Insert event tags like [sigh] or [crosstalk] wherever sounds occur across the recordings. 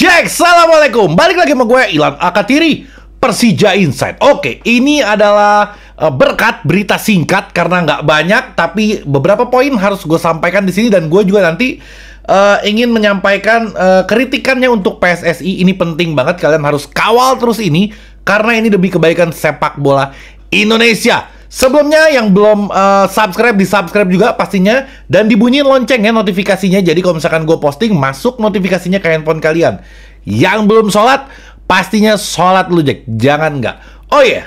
Jack, Assalamualaikum. Balik lagi sama gue, Ilan Akatiri, Persija Insight. Oke, ini adalah eh, berkat berita singkat karena nggak banyak, tapi beberapa poin harus gue sampaikan di sini dan gue juga nanti uh, ingin menyampaikan uh, kritikannya untuk PSSI. Ini penting banget, kalian harus kawal terus ini karena ini demi kebaikan sepak bola Indonesia. Sebelumnya yang belum uh, subscribe di subscribe juga pastinya dan dibunyiin lonceng ya notifikasinya. Jadi kalau misalkan gue posting masuk notifikasinya ke handphone kalian. Yang belum sholat pastinya sholat lu Jack. Jangan nggak. Oh ya. Yeah.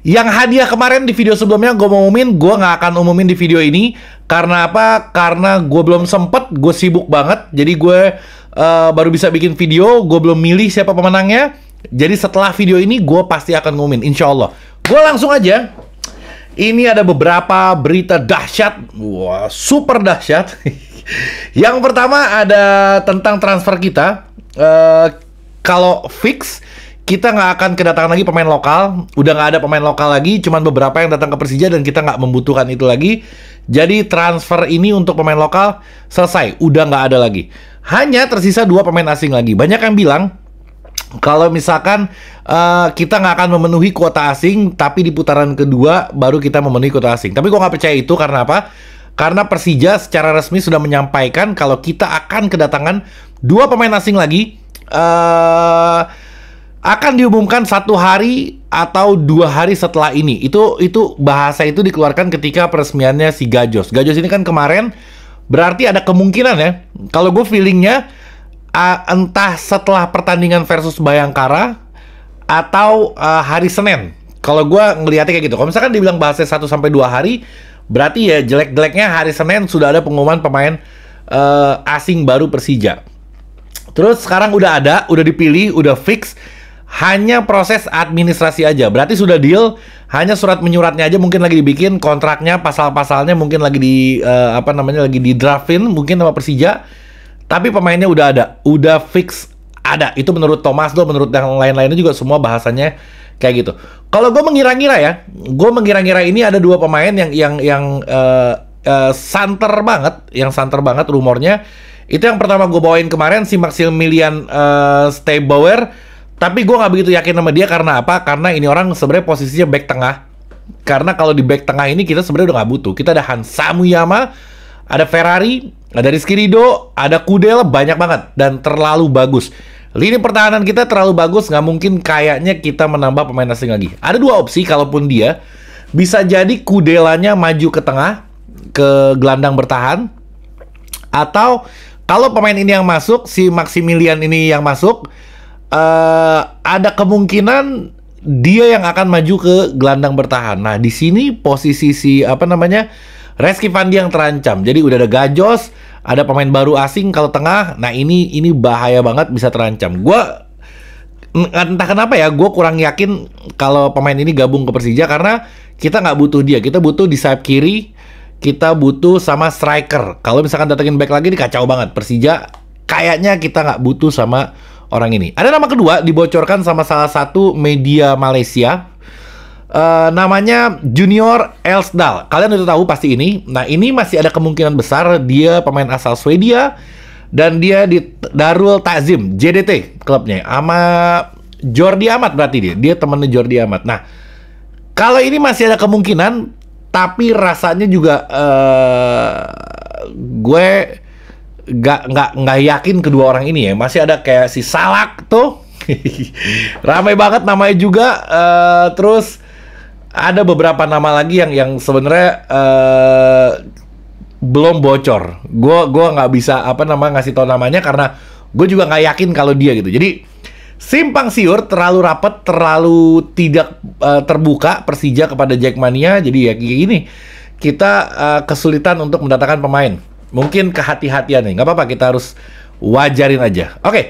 Yang hadiah kemarin di video sebelumnya gue mau umumin, gue nggak akan umumin di video ini karena apa? Karena gue belum sempet, gue sibuk banget. Jadi gue uh, baru bisa bikin video, gue belum milih siapa pemenangnya. Jadi setelah video ini gue pasti akan ngumumin, insya Allah. Gue langsung aja ini ada beberapa berita dahsyat, wah super dahsyat. [laughs] Yang pertama ada tentang transfer kita. Uh, kalau fix kita nggak akan kedatangan lagi pemain lokal, udah nggak ada pemain lokal lagi, cuman beberapa yang datang ke Persija dan kita nggak membutuhkan itu lagi. Jadi transfer ini untuk pemain lokal selesai, udah nggak ada lagi. Hanya tersisa dua pemain asing lagi. Banyak yang bilang kalau misalkan uh, kita nggak akan memenuhi kuota asing, tapi di putaran kedua baru kita memenuhi kuota asing. Tapi gue nggak percaya itu karena apa? Karena Persija secara resmi sudah menyampaikan kalau kita akan kedatangan dua pemain asing lagi. Uh, akan diumumkan satu hari atau dua hari setelah ini. Itu itu bahasa itu dikeluarkan ketika peresmiannya si Gajos. Gajos ini kan kemarin berarti ada kemungkinan ya. Kalau gue feelingnya uh, entah setelah pertandingan versus Bayangkara atau uh, hari Senin. Kalau gue ngelihatnya kayak gitu. Kalau misalkan dibilang bahasnya satu sampai dua hari, berarti ya jelek-jeleknya hari Senin sudah ada pengumuman pemain uh, asing baru Persija. Terus sekarang udah ada, udah dipilih, udah fix. Hanya proses administrasi aja. Berarti sudah deal, hanya surat menyuratnya aja mungkin lagi dibikin, kontraknya, pasal-pasalnya mungkin lagi di uh, apa namanya lagi di draftin mungkin sama Persija tapi pemainnya udah ada, udah fix ada. Itu menurut Thomas tuh, menurut yang lain-lainnya juga semua bahasanya kayak gitu. Kalau gue mengira-ngira ya, gue mengira-ngira ini ada dua pemain yang yang yang uh, uh, santer banget, yang santer banget rumornya. Itu yang pertama gue bawain kemarin si Maximilian uh, eh, Stebauer. Tapi gue nggak begitu yakin sama dia karena apa? Karena ini orang sebenarnya posisinya back tengah. Karena kalau di back tengah ini kita sebenarnya udah nggak butuh. Kita ada Hansamuyama, ada Ferrari, Nah dari Skirido ada Kudel, banyak banget dan terlalu bagus. Lini pertahanan kita terlalu bagus, nggak mungkin kayaknya kita menambah pemain asing lagi. Ada dua opsi, kalaupun dia bisa jadi kudelanya maju ke tengah, ke gelandang bertahan, atau kalau pemain ini yang masuk, si Maximilian ini yang masuk, uh, ada kemungkinan dia yang akan maju ke gelandang bertahan. Nah, di sini posisi si apa namanya? Reski Pandi yang terancam. Jadi udah ada Gajos, ada pemain baru asing kalau tengah. Nah ini ini bahaya banget bisa terancam. Gue entah kenapa ya, gue kurang yakin kalau pemain ini gabung ke Persija karena kita nggak butuh dia. Kita butuh di sayap kiri, kita butuh sama striker. Kalau misalkan datengin back lagi, ini kacau banget. Persija kayaknya kita nggak butuh sama orang ini. Ada nama kedua dibocorkan sama salah satu media Malaysia Eh, namanya Junior Elsdal. Kalian udah tahu pasti ini. Nah, ini masih ada kemungkinan besar dia pemain asal Swedia dan dia di Darul Takzim JDT klubnya sama Jordi Amat berarti dia. Dia temennya Jordi Amat. Nah, kalau ini masih ada kemungkinan tapi rasanya juga uh, gue nggak nggak nggak yakin kedua orang ini ya masih ada kayak si Salak tuh [laughs] ramai banget namanya juga uh, terus ada beberapa nama lagi yang yang sebenarnya uh, belum bocor. Gue gua nggak bisa apa nama ngasih tau namanya karena gue juga nggak yakin kalau dia gitu. Jadi simpang siur terlalu rapat, terlalu tidak uh, terbuka Persija kepada Jackmania. Jadi ya kayak gini kita uh, kesulitan untuk mendatangkan pemain. Mungkin kehati-hatian nih, Gak apa-apa kita harus wajarin aja. Oke, okay.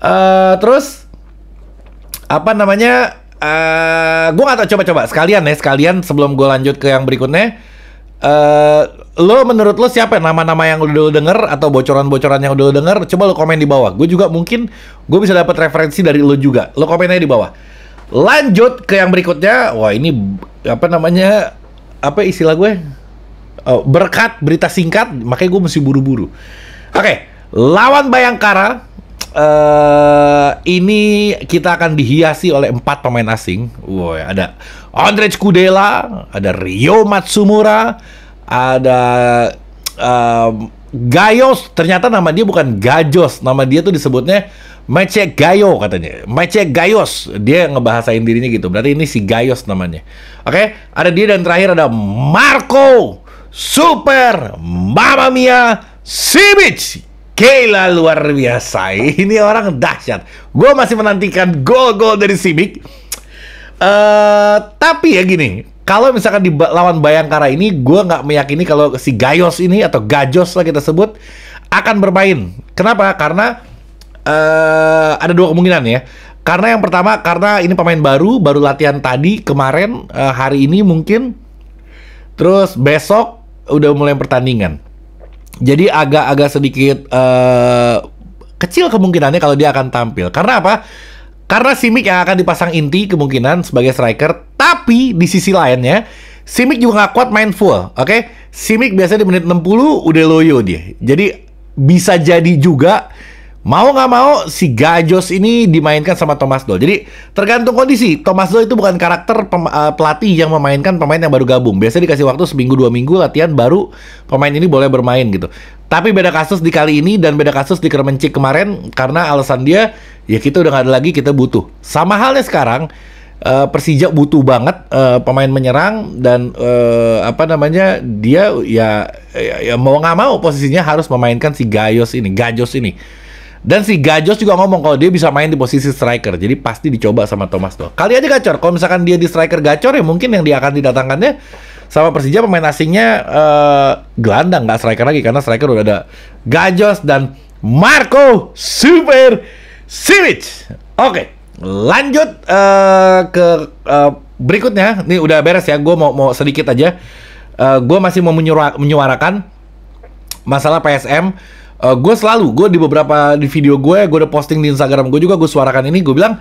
uh, terus apa namanya uh, eh, gue gak tau coba-coba sekalian ya sekalian sebelum gue lanjut ke yang berikutnya uh, lo menurut lo siapa ya? nama-nama yang udah lo denger atau bocoran-bocoran yang udah lo denger coba lo komen di bawah gue juga mungkin gue bisa dapat referensi dari lo juga lo komen aja di bawah lanjut ke yang berikutnya wah ini apa namanya apa istilah gue Oh, berkat berita singkat makanya gue mesti buru-buru oke okay, lawan Bayangkara uh, ini kita akan dihiasi oleh empat pemain asing. Woi, ada Andrej Kudela, ada Rio Matsumura, ada um, eh, Gayos. Ternyata nama dia bukan Gajos, nama dia tuh disebutnya Mece Gayo katanya. Mece Gayos. Dia ngebahasain dirinya gitu. Berarti ini si Gayos namanya. Oke, okay? ada dia dan terakhir ada Marco Super Mamma Mia Simic Kayla luar biasa Ini orang dahsyat Gue masih menantikan gol-gol dari Simic uh, eh, Tapi ya gini kalau misalkan di lawan Bayangkara ini, gue nggak meyakini kalau si Gayos ini atau Gajos lah kita sebut akan bermain. Kenapa? Karena uh, ada dua kemungkinan ya. Karena yang pertama, karena ini pemain baru, baru latihan tadi kemarin, uh, hari ini mungkin, terus besok udah mulai pertandingan. Jadi agak-agak sedikit uh, kecil kemungkinannya kalau dia akan tampil. Karena apa? Karena Simic yang akan dipasang inti kemungkinan sebagai striker, tapi di sisi lainnya Simic juga nggak kuat main full, oke? Okay? Simic biasanya di menit 60 udah loyo dia. Jadi bisa jadi juga Mau nggak mau si Gajos ini dimainkan sama Thomas Doll. Jadi tergantung kondisi. Thomas Doll itu bukan karakter uh, pelatih yang memainkan pemain yang baru gabung. Biasanya dikasih waktu seminggu dua minggu latihan baru pemain ini boleh bermain gitu. Tapi beda kasus di kali ini dan beda kasus di Kermencik kemarin karena alasan dia ya kita udah nggak ada lagi kita butuh. Sama halnya sekarang uh, Persija butuh banget uh, pemain menyerang dan uh, apa namanya dia ya, ya, ya mau nggak mau posisinya harus memainkan si Gajos ini, Gajos ini dan si Gajos juga ngomong kalau dia bisa main di posisi striker, jadi pasti dicoba sama Thomas tuh. Kali aja gacor, kalau misalkan dia di striker gacor ya mungkin yang dia akan didatangkannya sama Persija pemain asingnya uh, gelandang nggak striker lagi karena striker udah ada Gajos dan Marco Super Silic. Oke, lanjut uh, ke uh, berikutnya. Nih udah beres ya, gue mau mau sedikit aja. Uh, gue masih mau menyuarakan masalah PSM uh, eh, gue selalu gue di beberapa di video gue gue udah posting di Instagram gue juga gue suarakan ini gue bilang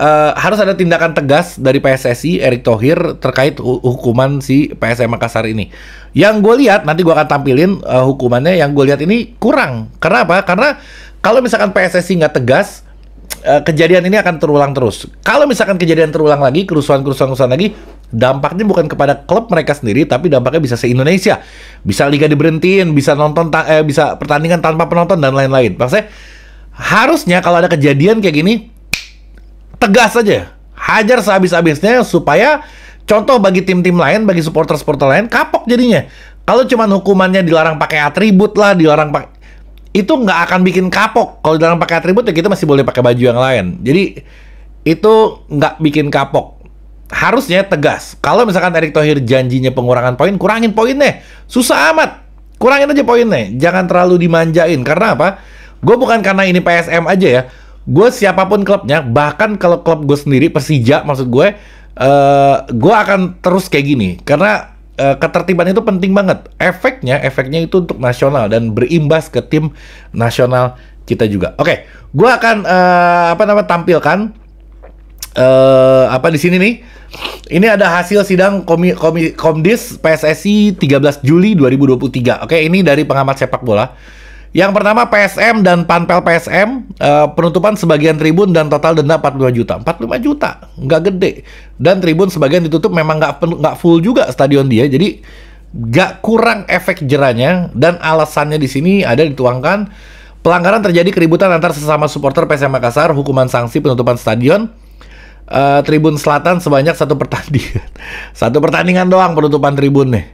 uh, harus ada tindakan tegas dari PSSI Erick Thohir terkait hukuman si PSM Makassar ini yang gue lihat nanti gue akan tampilin uh, hukumannya yang gue lihat ini kurang kenapa karena kalau misalkan PSSI nggak tegas uh, kejadian ini akan terulang terus. Kalau misalkan kejadian terulang lagi, kerusuhan-kerusuhan lagi, dampaknya bukan kepada klub mereka sendiri tapi dampaknya bisa se Indonesia bisa liga diberhentiin bisa nonton eh, bisa pertandingan tanpa penonton dan lain-lain maksudnya harusnya kalau ada kejadian kayak gini tegas aja hajar sehabis-habisnya supaya contoh bagi tim-tim lain bagi supporter-supporter lain kapok jadinya kalau cuman hukumannya dilarang pakai atribut lah dilarang pakai itu nggak akan bikin kapok kalau dilarang pakai atribut ya kita masih boleh pakai baju yang lain jadi itu nggak bikin kapok harusnya tegas. Kalau misalkan Erick Thohir janjinya pengurangan poin, kurangin poinnya. Susah amat. Kurangin aja poinnya. Jangan terlalu dimanjain. Karena apa? Gue bukan karena ini PSM aja ya. Gue siapapun klubnya, bahkan kalau klub gue sendiri, Persija maksud gue, uh, eh, gue akan terus kayak gini. Karena eh, ketertiban itu penting banget. Efeknya, efeknya itu untuk nasional dan berimbas ke tim nasional kita juga. Oke, okay, gue akan uh, apa namanya tampilkan uh, apa di sini nih? Ini ada hasil sidang komi, komi, Komdis PSSI 13 Juli 2023. Oke, ini dari pengamat sepak bola. Yang pertama PSM dan Panpel PSM uh, eh, penutupan sebagian tribun dan total denda 45 juta. 45 juta, nggak gede. Dan tribun sebagian ditutup memang nggak nggak full juga stadion dia. Jadi nggak kurang efek jeranya dan alasannya di sini ada dituangkan pelanggaran terjadi keributan antar sesama supporter PSM Makassar, hukuman sanksi penutupan stadion, Eh, tribun Selatan sebanyak satu pertandingan. [laughs] satu pertandingan doang penutupan tribun nih.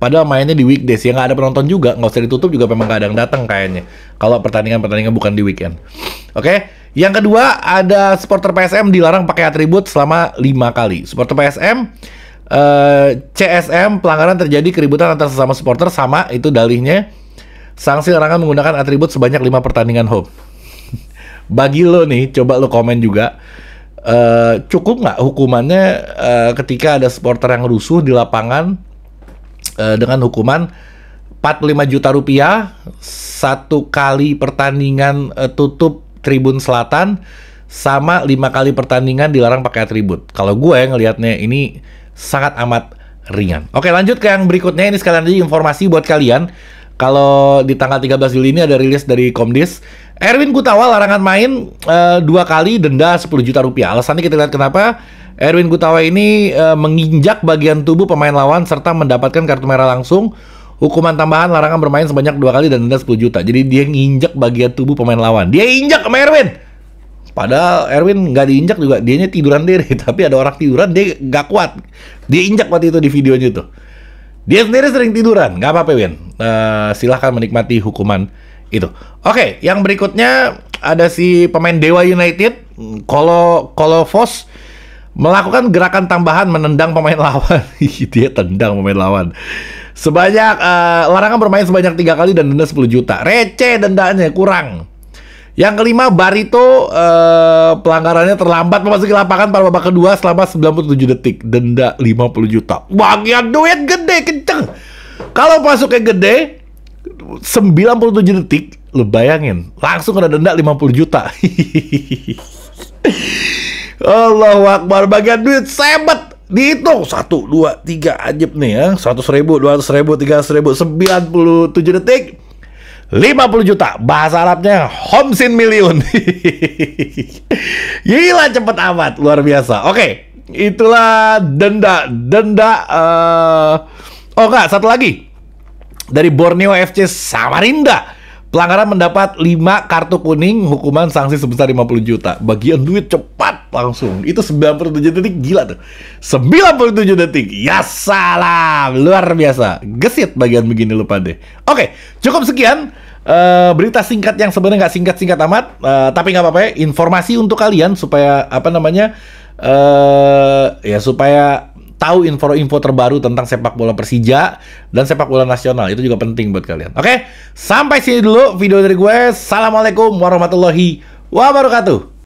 Padahal mainnya di weekdays ya nggak ada penonton juga, nggak usah ditutup juga memang kadang datang kayaknya. Kalau pertandingan-pertandingan bukan di weekend. Oke, yang kedua ada supporter PSM dilarang pakai atribut selama lima kali. Supporter PSM eh, CSM pelanggaran terjadi keributan antar sesama supporter sama itu dalihnya sanksi larangan menggunakan atribut sebanyak lima pertandingan home. [laughs] Bagi lo nih, coba lo komen juga Eh, cukup nggak hukumannya uh, ketika ada supporter yang rusuh di lapangan uh, dengan hukuman 45 juta rupiah satu kali pertandingan uh, tutup Tribun Selatan sama lima kali pertandingan dilarang pakai atribut. Kalau gue yang ngelihatnya ini sangat amat ringan. Oke lanjut ke yang berikutnya ini sekalian lagi informasi buat kalian. Kalau di tanggal 13 Juli ini ada rilis dari Komdis Erwin Gutawa larangan main uh, dua kali denda 10 juta rupiah. Alasannya kita lihat kenapa Erwin Gutawa ini uh, menginjak bagian tubuh pemain lawan serta mendapatkan kartu merah langsung. Hukuman tambahan larangan bermain sebanyak dua kali dan denda 10 juta. Jadi dia nginjak bagian tubuh pemain lawan. Dia injak sama Erwin. Padahal Erwin nggak diinjak juga, dianya tiduran diri. [laughs] Tapi ada orang tiduran, dia nggak kuat. Dia injak waktu itu di videonya itu. Dia sendiri sering tiduran, nggak apa-apa Win. Uh, silahkan menikmati hukuman itu. Oke, okay, yang berikutnya ada si pemain Dewa United, kalau kalau Vos melakukan gerakan tambahan menendang pemain [laughs] lawan. Dia tendang pemain lawan. Sebanyak uh, larangan bermain sebanyak tiga kali dan denda 10 juta. Receh dendanya, kurang. Yang kelima, Barito uh, pelanggarannya terlambat memasuki lapangan pada babak kedua selama 97 detik. Denda 50 juta. Bagian duit gede, kenceng. Kalau masuknya gede, 97 detik, lu bayangin, langsung kena denda 50 juta. [laughs] Allah wakbar bagian duit sebet. Dihitung, 1, 2, 3, ajib nih ya. 100 ribu, 200 ribu, 300 ribu, 97 detik. 50 juta bahasa Arabnya Homsin Million [laughs] gila cepet amat luar biasa oke okay, itulah denda denda uh... oh enggak satu lagi dari Borneo FC Samarinda. Pelanggaran mendapat 5 kartu kuning, hukuman sanksi sebesar 50 juta. Bagian duit cepat langsung. Itu 97 detik gila tuh. 97 detik. Ya salam. Luar biasa. Gesit bagian begini lupa deh. Oke, cukup sekian. Uh, berita singkat yang sebenarnya nggak singkat-singkat amat, uh, tapi nggak apa-apa ya. Informasi untuk kalian supaya apa namanya, uh, ya supaya tahu info-info terbaru tentang sepak bola Persija dan sepak bola nasional. Itu juga penting buat kalian. Oke, sampai sini dulu video dari gue. Assalamualaikum warahmatullahi wabarakatuh.